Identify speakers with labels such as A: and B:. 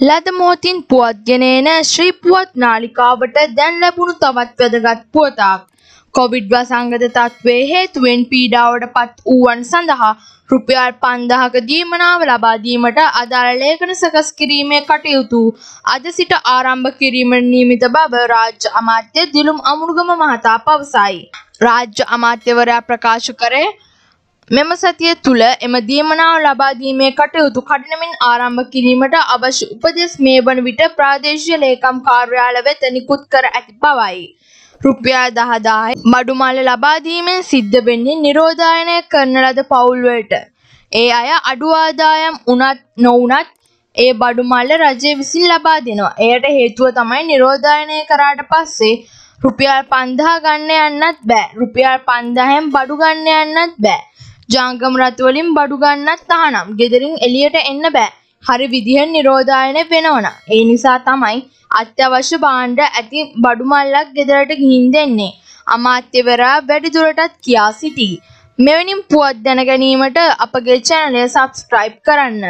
A: ලද මොහොතින් පුවත් ගෙනේන ශ්‍රී පුවත් නාලිකාවට දැන් ලැබුණු තවත් වැදගත් පුවතක්. කොවිඩ් වසංගත තත්ත්වයේ හේතුවෙන් පීඩාවට පත් වූවන් සඳහා රුපියල් 5000ක දීමනාව ලබා දීමට අදාළ ලේඛන සකස් කිරීමේ කටයුතු අද සිට ආරම්භ කිරීමට නියමිත බව රාජ්‍ය අමාත්‍ය දිලුම් අමුණුගම මහතා පවසයි. රාජ්‍ය අමාත්‍යවරයා ප්‍රකාශ කරේ මෙම සතිය තුළ එම දීමනාව ලබා දීමේ කටයුතු කඩනමින් ආරම්භ කිරීමට අවශ්‍ය උපදෙස් මේ වන විට ප්‍රාදේශීය ලේකම් කාර්යාල වෙත නිකුත් කර ඇති බවයි. රුපියල් දහදායි මඩුමල්ල ලබා දීමෙන් සිද්ධ වෙන්නේ නිරෝධායනය කරන ලද පවුල්වලට. ඒ අය අඩු ආදායම් උනත් නොවනත් ඒ බඩුමල්ල රජය විසින් ලබා දෙනවා. එයට හේතුව තමයි නිරෝධායනය කරාට පස්සේ රුපියල් 5000 ගන්න යන්නත් බෑ. රුපියල් 5000න් බඩු ගන්න යන්නත් බෑ. ජංගම රත්වලින් බඩු ගන්නත් තහනම් ගෙදරින් එළියට එන්න බෑ. හරි විදිහෙන් නිරෝධායනය වෙනවන. ඒ නිසා තමයි අත්‍යවශ්‍ය භාණ්ඩ ඇති බඩු මල්ලක් ගෙදරට ගිහින් දෙන්නේ. අමාත්‍යවරයා වැඩිදුරටත් කියා සිටී. මෙවැනිම් පුවත් දැන ගැනීමට අපගේ channel එක subscribe කරන්න.